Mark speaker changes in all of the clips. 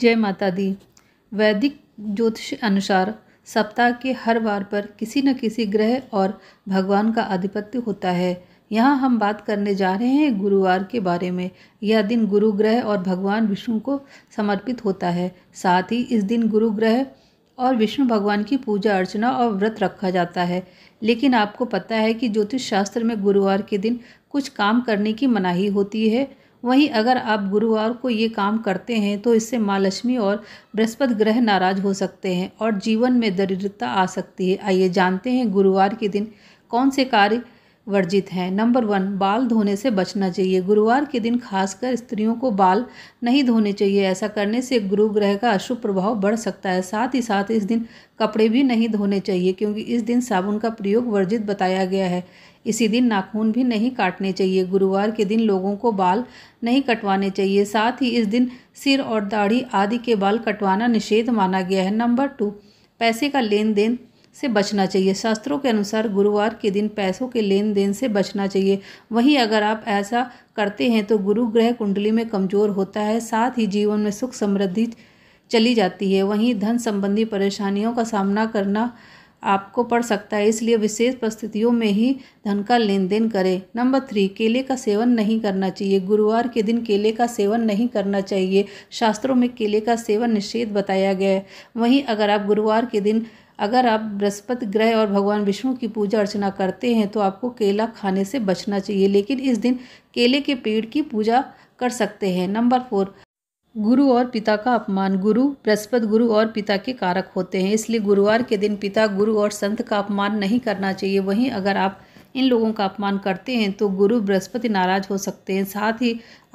Speaker 1: जय माता दी वैदिक ज्योतिष अनुसार सप्ताह के हर वार पर किसी न किसी ग्रह और भगवान का आधिपत्य होता है यहाँ हम बात करने जा रहे हैं गुरुवार के बारे में यह दिन गुरु ग्रह और भगवान विष्णु को समर्पित होता है साथ ही इस दिन गुरु ग्रह और विष्णु भगवान की पूजा अर्चना और व्रत रखा जाता है लेकिन आपको पता है कि ज्योतिष शास्त्र में गुरुवार के दिन कुछ काम करने की मनाही होती है वहीं अगर आप गुरुवार को ये काम करते हैं तो इससे माँ लक्ष्मी और बृहस्पति ग्रह नाराज हो सकते हैं और जीवन में दरिद्रता आ सकती है आइए जानते हैं गुरुवार के दिन कौन से कार्य वर्जित हैं नंबर वन बाल धोने से बचना चाहिए गुरुवार के दिन खासकर स्त्रियों को बाल नहीं धोने चाहिए ऐसा करने से गुरु ग्रह का अशुभ प्रभाव बढ़ सकता है साथ ही साथ इस दिन कपड़े भी नहीं धोने चाहिए क्योंकि इस दिन साबुन का प्रयोग वर्जित बताया गया है इसी दिन नाखून भी नहीं काटने चाहिए गुरुवार के दिन लोगों को बाल नहीं कटवाने चाहिए साथ ही इस दिन सिर और दाढ़ी आदि के बाल कटवाना निषेध माना गया है नंबर टू पैसे का लेन देन से बचना चाहिए शास्त्रों के अनुसार गुरुवार के दिन पैसों के लेन देन से बचना चाहिए वहीं अगर आप ऐसा करते हैं तो गुरु ग्रह कुंडली में कमज़ोर होता है साथ ही जीवन में सुख समृद्धि चली जाती है वहीं धन संबंधी परेशानियों का सामना करना आपको पड़ सकता है इसलिए विशेष परिस्थितियों में ही धन का लेन देन करें नंबर थ्री केले का सेवन नहीं करना चाहिए गुरुवार के दिन केले का सेवन नहीं करना चाहिए शास्त्रों में केले का सेवन निषेध बताया गया है वहीं अगर आप गुरुवार के दिन अगर आप बृहस्पति ग्रह और भगवान विष्णु की पूजा अर्चना करते हैं तो आपको केला खाने से बचना चाहिए लेकिन इस दिन केले के पेड़ की पूजा कर सकते हैं नंबर फोर गुरु और पिता का अपमान गुरु बृहस्पति गुरु और पिता के कारक होते हैं इसलिए गुरुवार के दिन पिता गुरु और संत का अपमान नहीं करना चाहिए वहीं अगर आप इन लोगों का अपमान करते हैं तो गुरु बृहस्पति नाराज हो सकते हैं साथ ही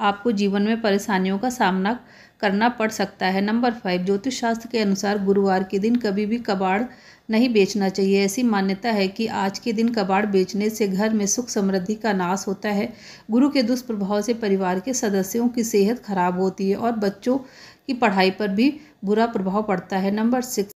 Speaker 1: आपको जीवन में परेशानियों का सामना करना पड़ सकता है नंबर फाइव ज्योतिष शास्त्र के अनुसार गुरुवार के दिन कभी भी कबाड़ नहीं बेचना चाहिए ऐसी मान्यता है कि आज के दिन कबाड़ बेचने से घर में सुख समृद्धि का नाश होता है गुरु के दुष्प्रभाव से परिवार के सदस्यों की सेहत खराब होती है और बच्चों की पढ़ाई पर भी बुरा प्रभाव पड़ता है नंबर सिक्स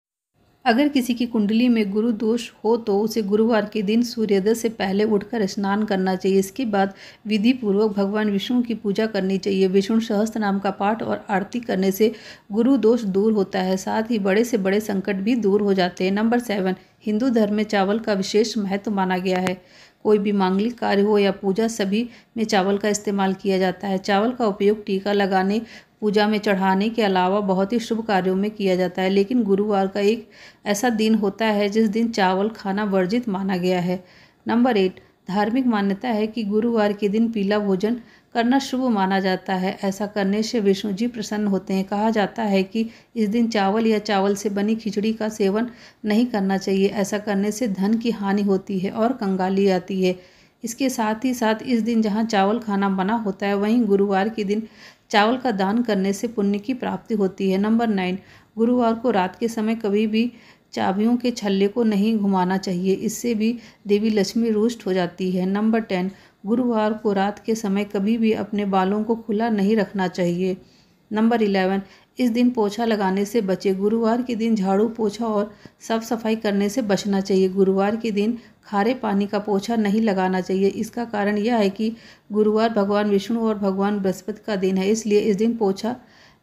Speaker 1: अगर किसी की कुंडली में गुरु दोष हो तो उसे गुरुवार के दिन सूर्योदय से पहले उठकर स्नान करना चाहिए इसके बाद विधि पूर्वक भगवान विष्णु की पूजा करनी चाहिए विष्णु सहस्त्र नाम का पाठ और आरती करने से गुरु दोष दूर होता है साथ ही बड़े से बड़े संकट भी दूर हो जाते हैं नंबर सेवन हिंदू धर्म में चावल का विशेष महत्व माना गया है कोई भी मांगलिक कार्य हो या पूजा सभी में चावल का इस्तेमाल किया जाता है चावल का उपयोग टीका लगाने पूजा में चढ़ाने के अलावा बहुत ही शुभ कार्यों में किया जाता है लेकिन गुरुवार का एक ऐसा दिन होता है जिस दिन चावल खाना वर्जित माना गया है नंबर एट धार्मिक मान्यता है कि गुरुवार के दिन पीला भोजन करना शुभ माना जाता है ऐसा करने से विष्णु जी प्रसन्न होते हैं कहा जाता है कि इस दिन चावल या चावल से बनी खिचड़ी का सेवन नहीं करना चाहिए ऐसा करने से धन की हानि होती है और कंगाली आती है इसके साथ ही साथ इस दिन जहाँ चावल खाना बना होता है वहीं गुरुवार के दिन चावल का दान करने से पुण्य की प्राप्ति होती है नंबर नाइन गुरुवार को रात के समय कभी भी चाबियों के छल्ले को नहीं घुमाना चाहिए इससे भी देवी लक्ष्मी रुष्ट हो जाती है नंबर टेन गुरुवार को रात के समय कभी भी अपने बालों को खुला नहीं रखना चाहिए नंबर इलेवन इस दिन पोछा लगाने से बचे गुरुवार के दिन झाड़ू पोछा और साफ सफाई करने से बचना चाहिए गुरुवार के दिन खारे पानी का पोछा नहीं लगाना चाहिए इसका कारण यह है कि गुरुवार भगवान विष्णु और भगवान बृहस्पति का दिन है इसलिए इस दिन पोछा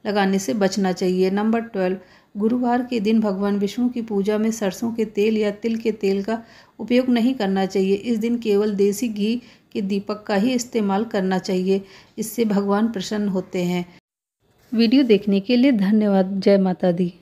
Speaker 1: लगाने से बचना चाहिए नंबर ट्वेल्व गुरुवार के दिन भगवान विष्णु की पूजा में सरसों के तेल या तिल के तेल का उपयोग नहीं करना चाहिए इस दिन केवल देसी घी कि दीपक का ही इस्तेमाल करना चाहिए इससे भगवान प्रसन्न होते हैं वीडियो देखने के लिए धन्यवाद जय माता दी